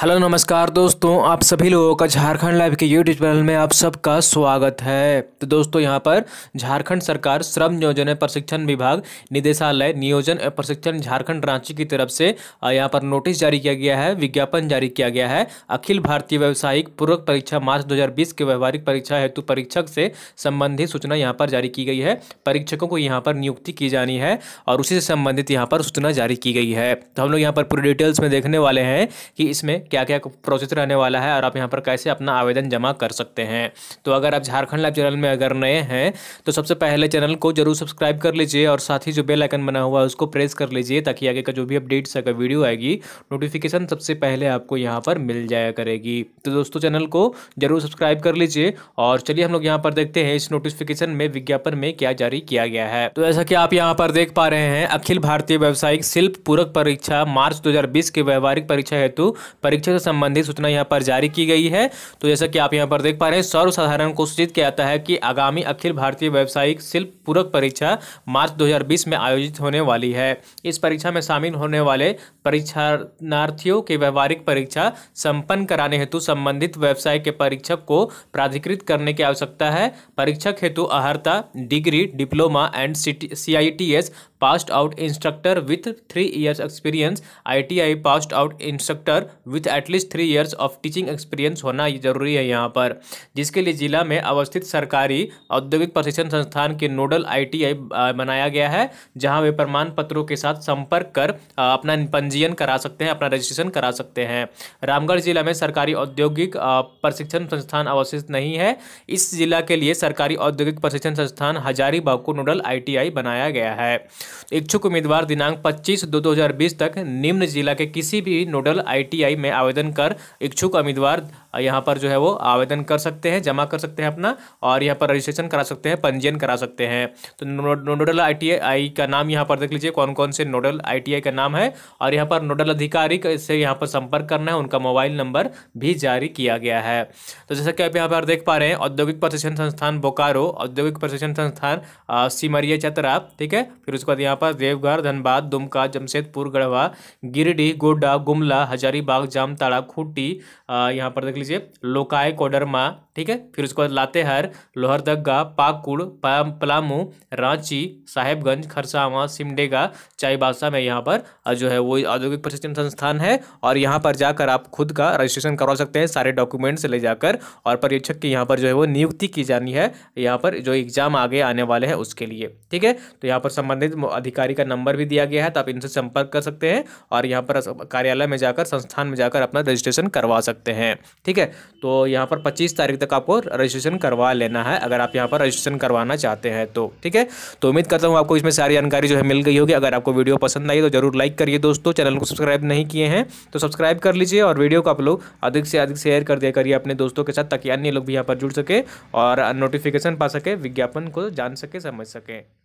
hello नमस्कार दोस्तों आप सभी लोगों का झारखंड लाइव के यूट्यूब चैनल में आप सबका स्वागत है तो दोस्तों यहां पर झारखंड सरकार श्रम नियोजन प्रशिक्षण विभाग निदेशालय नियोजन एवं प्रशिक्षण झारखंड रांची की तरफ से यहां पर नोटिस जारी किया गया है विज्ञापन जारी किया गया है अखिल भारतीय व्यावसायिक पूर्वक परीक्षा मार्च दो के व्यवहारिक परीक्षा हेतु परीक्षक से संबंधित सूचना यहाँ पर जारी की गई है परीक्षकों को यहाँ पर नियुक्ति की जानी है और उसी से संबंधित यहाँ पर सूचना जारी की गई है तो हम लोग यहाँ पर पूरी डिटेल्स में देखने वाले हैं कि इसमें क्या क्या प्रोसेस रहने वाला है और आप यहाँ पर कैसे अपना आवेदन जमा कर सकते हैं तो अगर आप झारखंड लाइव चैनल में अगर नए हैं तो सबसे पहले चैनल को जरूर सब्सक्राइब कर लीजिए और साथ ही जो बेल आइकन बना हुआ है उसको प्रेस कर लीजिए ताकि आगे का जो भी अपडेट्स अगर वीडियो आएगी नोटिफिकेशन सबसे पहले आपको यहाँ पर मिल जाया करेगी तो दोस्तों चैनल को जरूर सब्सक्राइब कर लीजिए और चलिए हम लोग यहाँ पर देखते हैं इस नोटिफिकेशन में विज्ञापन में क्या जारी किया गया है तो जैसा कि आप यहाँ पर देख पा रहे हैं अखिल भारतीय व्यावसायिक शिल्प पूरक परीक्षा मार्च 2020 के व्यवहारिक परीक्षा हेतु परीक्षा परीक्षा से संबंधित सूचना यहाँ पर जारी की गई है तो जैसा कि आप यहाँ पर देख पा रहे हैं सर्वसाधारण को सूचित किया जाता है कि आगामी अखिल भारतीय व्यावसायिक शिल्प पूरक परीक्षा मार्च 2020 में आयोजित होने वाली है इस परीक्षा में शामिल होने वाले परीक्षार्थियों के व्यवहारिक परीक्षा संपन्न कराने हेतु संबंधित व्यवसाय के परीक्षक को प्राधिकृत करने की आवश्यकता है परीक्षक हेतु अहर्ता degree diploma and C passed out instructor with three years experience I T I passed out instructor with at least three years of teaching experience होना जरूरी है यहाँ पर जिसके लिए जिला में अवस्थित सरकारी औद्योगिक प्रशिक्षण संस्थान के नोडल आई बनाया गया है जहाँ वे प्रमाण पत्रों के साथ संपर्क कर अपना पंजीयन करा सकते हैं अपना रजिस्ट्रेशन करा सकते हैं रामगढ़ जिला में सरकारी औद्योगिक प्रशिक्षण संस्थान अवस्थित नहीं है इस जिला के लिए सरकारी औद्योगिक प्रशिक्षण संस्थान हजारीबाग को नोडल आईटीआई बनाया गया है इच्छुक उम्मीदवार दिनांक 25 दो 2020 तक निम्न जिला के किसी भी नोडल आईटीआई में आवेदन कर इच्छुक उम्मीदवार यहाँ पर जो है वो आवेदन कर सकते हैं जमा कर सकते हैं अपना और यहाँ पर रजिस्ट्रेशन करा सकते हैं पंजीयन करा सकते हैं तो नोडल आई का नाम यहाँ पर देख लीजिए कौन कौन से नोडल आई का नाम है और यहाँ पर नोडल अधिकारी से यहाँ पर संपर्क करना है उनका मोबाइल नंबर भी जारी किया गया है तो जैसा कि आप यहाँ पर देख पा रहे हैं औद्योगिक प्रशिक्षण संस्थान बोकारो औद्योगिक प्रशिक्षण संस्थान सिमरिया चतरा ठीक है फिर उसके बाद यहाँ पर देवघर धनबाद दुमका जमशेदपुर गढ़वा गिरिडीह गोड्डा गुमला हजारीबाग जाम जामताड़ा खूटी यहाँ पर देख लीजिए लोकाय कोडरमा ठीक है फिर उसके बाद लातेहर लोहरदगा पाकुड़ पलामू रांची साहेबगंज खरसावा सिमडेगा चाईबासा में यहाँ पर जो है वो औद्योगिक प्रशिक्षण संस्थान है और यहाँ पर जाकर आप खुद का रजिस्ट्रेशन करवा सकते हैं सारे डॉक्यूमेंट्स ले जाकर और परीक्षक की यहाँ पर जो है वो नियुक्ति की जानी है यहाँ पर जो एग्जाम आगे आने वाले हैं उसके लिए ठीक है तो यहाँ पर संबंधित अधिकारी का नंबर भी दिया गया है तो आप इनसे संपर्क कर सकते हैं और यहाँ पर कार्यालय में जाकर संस्थान में जाकर जाकर अपना रजिस्ट्रेशन करवा सकते हैं ठीक है तो यहाँ पर पच्चीस तारीख तक आपको रजिस्ट्रेशन करवा लेना है अगर आप यहाँ पर रजिस्ट्रेशन करवाना चाहते हैं तो ठीक है तो उम्मीद करता हूँ आपको इसमें सारी जानकारी जो है मिल गई होगी अगर आपको वीडियो पसंद आई तो जरूर लाइक करिए दोस्तों चैनल को सब्सक्राइब नहीं किए हैं तो सब्सक्राइब कर लीजिए और वीडियो को आप लोग अधिक से अधिक शेयर कर दिया करिए अपने दोस्तों के साथ ताकि अन्य लोग भी यहाँ पर जुड़ सके और नोटिफिकेशन पा सके विज्ञापन को जान सके समझ सकें